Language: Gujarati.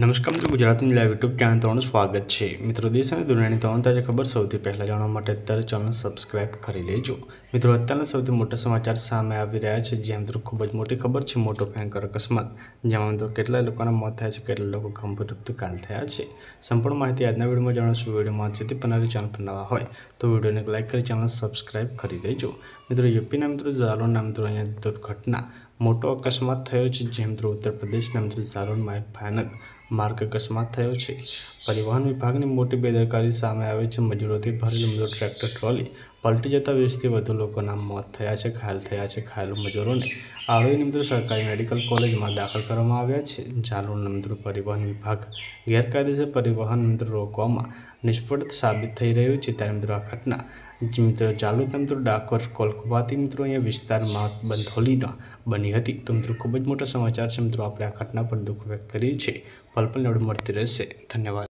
નમસ્કાર મિત્રો Gujarat news live YouTube channel તમારું સ્વાગત છે મિત્રો દેશ અને દુનિયાની તમામ તાજા ખબર સૌથી પહેલાં જાણવા માટે અત્યારે ચેનલ સબસ્ક્રાઇબ કરી લેજો મિત્રો અત્યારના સૌથી મોટા સમાચાર સામે આવી રહ્યા છે જે મિત્રો ખૂબ જ મોટી ખબર છે મોટો ભયંકર અકસ્માત જેમાં મિત્રો કેટલા લોકોના મોત થયા છે કેટલા લોકો ગંભીર રૂપથી કાલ થયા છે સંપૂર્ણ માહિતી આજના વિડીયોમાં જાણશું વિડીયોમાં જેથી બનાવી ચેનલ પર નવા હોય તો વિડીયોને લાઇક કરી ચેનલ સબસ્ક્રાઇબ કરી દેજો મિત્રો યુપીના મિત્રો ઝાલોના મિત્રો અહીંયા દુર્ઘટના મોટો અકસ્માત થયો છે જે મિત્રો ઉત્તર પ્રદેશના મિત્રો ઝાલોનમાં એક ભયાનક માર્ગ અકસ્માત થયો છે પરિવહન વિભાગની મોટી બેદરકારી સામે આવે છે મજૂરોથી ભરેલું મજૂર ટ્રેક્ટર ટ્રોલી પલટી જતા વીસથી વધુ લોકોના મોત થયા છે ઘાયલ થયા છે ઘાયલ મજૂરોને આરોગ્ય નિમંત્રણ સરકારી મેડિકલ કોલેજમાં દાખલ કરવામાં આવ્યા છે જાલોર નિમંત્ર પરિવહન વિભાગ ગેરકાયદેસર પરિવહન મિત્ર રોકવામાં નિષ્ફળ સાબિત થઈ રહ્યું છે ત્યારે મિત્રો આ ઘટના મિત્રો ચાલુ તંત્ર ડાકોર કોલખોબાથી મિત્રો અહીંયા વિસ્તારમાં બંધોલીના બની હતી તો મિત્રો ખૂબ જ મોટો સમાચાર છે મિત્રો આપણે આ ઘટના પર દુઃખ વ્યક્ત કરીએ છીએ પર્પલ નોડ મળતી રહેશે ધન્યવાદ